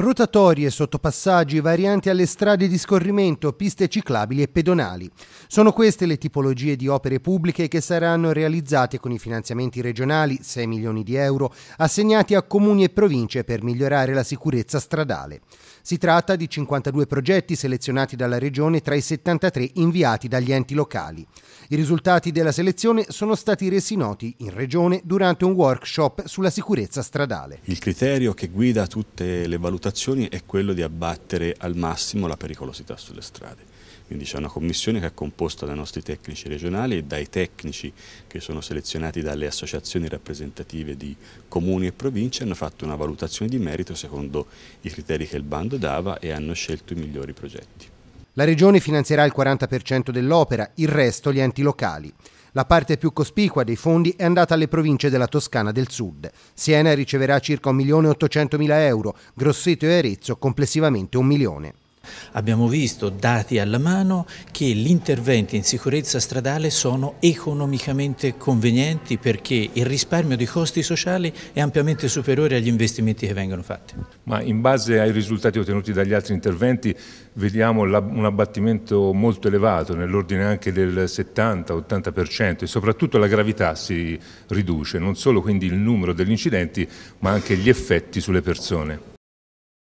Rotatorie, sottopassaggi, varianti alle strade di scorrimento, piste ciclabili e pedonali. Sono queste le tipologie di opere pubbliche che saranno realizzate con i finanziamenti regionali, 6 milioni di euro, assegnati a comuni e province per migliorare la sicurezza stradale. Si tratta di 52 progetti selezionati dalla Regione tra i 73 inviati dagli enti locali. I risultati della selezione sono stati resi noti in Regione durante un workshop sulla sicurezza stradale. Il criterio che guida tutte le valutazioni valutazioni è quello di abbattere al massimo la pericolosità sulle strade. Quindi c'è una commissione che è composta dai nostri tecnici regionali e dai tecnici che sono selezionati dalle associazioni rappresentative di comuni e province, hanno fatto una valutazione di merito secondo i criteri che il bando dava e hanno scelto i migliori progetti. La Regione finanzierà il 40% dell'opera, il resto gli enti locali. La parte più cospicua dei fondi è andata alle province della Toscana del Sud. Siena riceverà circa 1.800.000 euro, Grosseto e Arezzo complessivamente 1 milione. Abbiamo visto, dati alla mano, che gli interventi in sicurezza stradale sono economicamente convenienti perché il risparmio di costi sociali è ampiamente superiore agli investimenti che vengono fatti. Ma in base ai risultati ottenuti dagli altri interventi vediamo un abbattimento molto elevato, nell'ordine anche del 70-80% e soprattutto la gravità si riduce, non solo quindi il numero degli incidenti ma anche gli effetti sulle persone.